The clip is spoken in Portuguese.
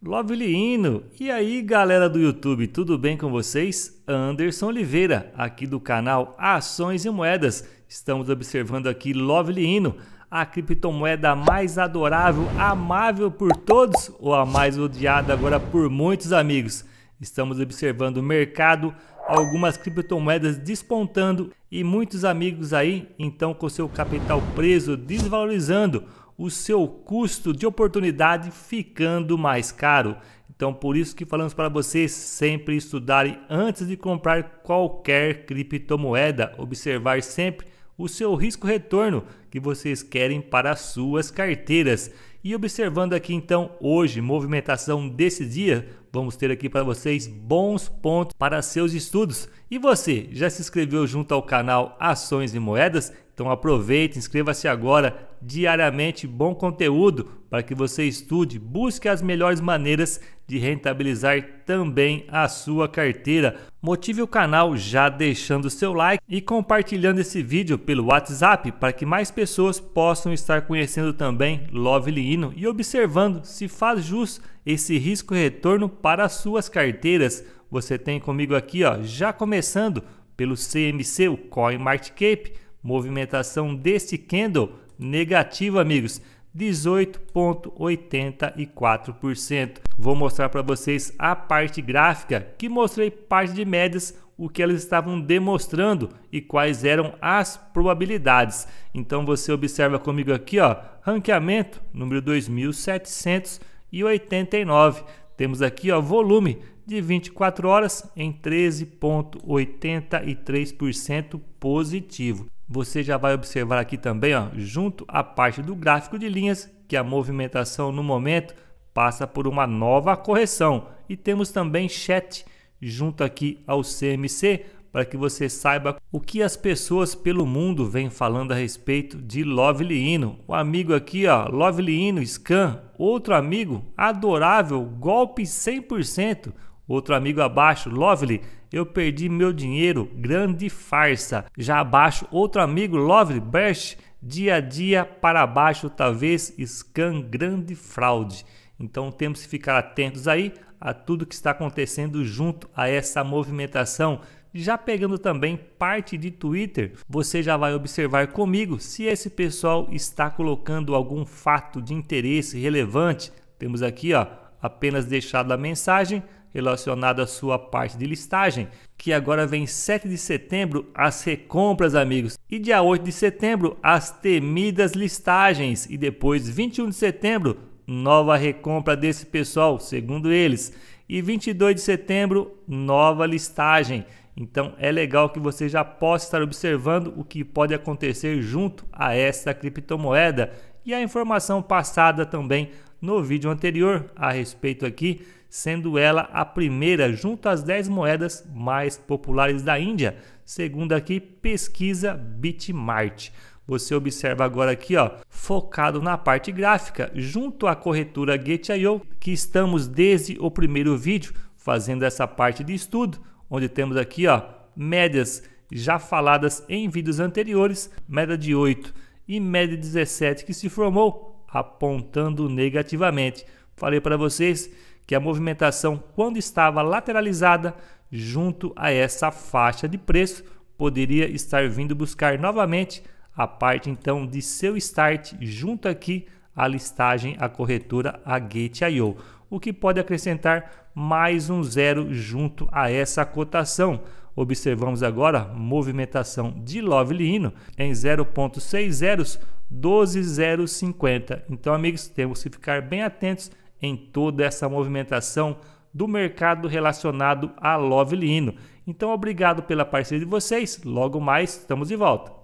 Lovely hino! E aí galera do YouTube, tudo bem com vocês? Anderson Oliveira, aqui do canal Ações e Moedas. Estamos observando aqui Lovely hino, a criptomoeda mais adorável, amável por todos ou a mais odiada agora por muitos amigos. Estamos observando o mercado, algumas criptomoedas despontando e muitos amigos aí então com seu capital preso, desvalorizando o seu custo de oportunidade ficando mais caro. Então, por isso que falamos para vocês sempre estudarem antes de comprar qualquer criptomoeda, observar sempre o seu risco retorno que vocês querem para suas carteiras. E observando aqui então hoje, movimentação desse dia, vamos ter aqui para vocês bons pontos para seus estudos. E você, já se inscreveu junto ao canal Ações e Moedas? Então aproveite, inscreva-se agora diariamente bom conteúdo para que você estude, busque as melhores maneiras de rentabilizar também a sua carteira. Motive o canal já deixando seu like e compartilhando esse vídeo pelo WhatsApp para que mais pessoas possam estar conhecendo também Lovely genuíno e observando se faz jus esse risco retorno para as suas carteiras. Você tem comigo aqui, ó, já começando pelo CMC, o CoinMarketCap, movimentação deste candle negativo amigos. 18,84%. Vou mostrar para vocês a parte gráfica que mostrei parte de médias o que elas estavam demonstrando e quais eram as probabilidades. Então você observa comigo aqui, ó, ranqueamento número 2789. Temos aqui, ó, volume de 24 horas em 13.83% positivo. Você já vai observar aqui também, ó, junto à parte do gráfico de linhas, que a movimentação no momento passa por uma nova correção. E temos também chat junto aqui ao CMC para que você saiba o que as pessoas pelo mundo vêm falando a respeito de Lovely Hino. O amigo aqui, ó, Lovely Hino, Scan, outro amigo, adorável, golpe 100%. Outro amigo abaixo, Lovely, eu perdi meu dinheiro, grande farsa. Já abaixo, outro amigo, Lovely, bash, dia a dia para baixo, talvez, Scan, grande fraude. Então temos que ficar atentos aí a tudo que está acontecendo junto a essa movimentação. Já pegando também parte de Twitter, você já vai observar comigo se esse pessoal está colocando algum fato de interesse relevante. Temos aqui, ó, apenas deixado a mensagem relacionada à sua parte de listagem, que agora vem 7 de setembro as recompras, amigos, e dia 8 de setembro as temidas listagens e depois 21 de setembro nova recompra desse pessoal, segundo eles. E 22 de setembro, nova listagem. Então é legal que você já possa estar observando o que pode acontecer junto a essa criptomoeda e a informação passada também no vídeo anterior a respeito aqui, sendo ela a primeira junto às 10 moedas mais populares da Índia, segundo aqui pesquisa Bitmart. Você observa agora aqui, ó, focado na parte gráfica, junto à corretora Get.io, que estamos desde o primeiro vídeo fazendo essa parte de estudo, onde temos aqui, ó, médias já faladas em vídeos anteriores, média de 8 e média de 17 que se formou, apontando negativamente. Falei para vocês que a movimentação quando estava lateralizada junto a essa faixa de preço poderia estar vindo buscar novamente a parte então de seu start junto aqui à listagem, a corretora, a Gate.io, o que pode acrescentar mais um zero junto a essa cotação. Observamos agora movimentação de Lovely Hino em 0.60 12,050. Então, amigos, temos que ficar bem atentos em toda essa movimentação do mercado relacionado a Lovely Hino. Então, obrigado pela parceria de vocês. Logo mais, estamos de volta.